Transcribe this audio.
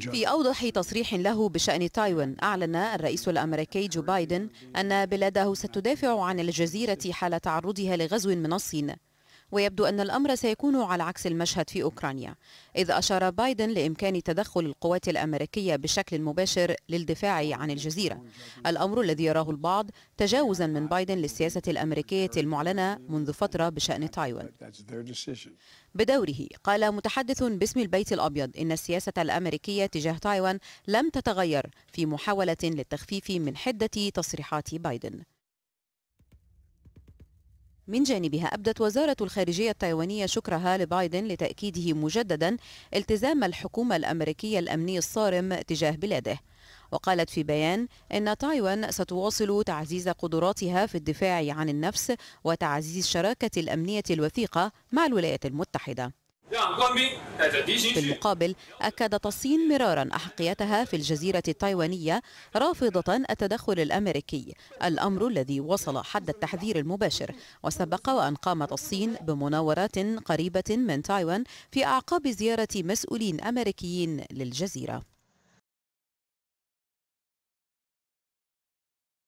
في أوضح تصريح له بشأن تايوان أعلن الرئيس الأمريكي جو بايدن أن بلاده ستدافع عن الجزيرة حال تعرضها لغزو من الصين ويبدو أن الأمر سيكون على عكس المشهد في أوكرانيا إذ أشار بايدن لإمكان تدخل القوات الأمريكية بشكل مباشر للدفاع عن الجزيرة الأمر الذي يراه البعض تجاوزا من بايدن للسياسة الأمريكية المعلنة منذ فترة بشأن تايوان بدوره قال متحدث باسم البيت الأبيض إن السياسة الأمريكية تجاه تايوان لم تتغير في محاولة للتخفيف من حدة تصريحات بايدن من جانبها أبدت وزارة الخارجية التايوانية شكرها لبايدن لتأكيده مجددا التزام الحكومة الأمريكية الأمني الصارم تجاه بلاده وقالت في بيان ان تايوان ستواصل تعزيز قدراتها في الدفاع عن النفس وتعزيز الشراكه الامنيه الوثيقه مع الولايات المتحده في المقابل أكدت الصين مرارا أحقيتها في الجزيرة التايوانية رافضة التدخل الأمريكي الأمر الذي وصل حد التحذير المباشر وسبق وأن قامت الصين بمناورات قريبة من تايوان في أعقاب زيارة مسؤولين أمريكيين للجزيرة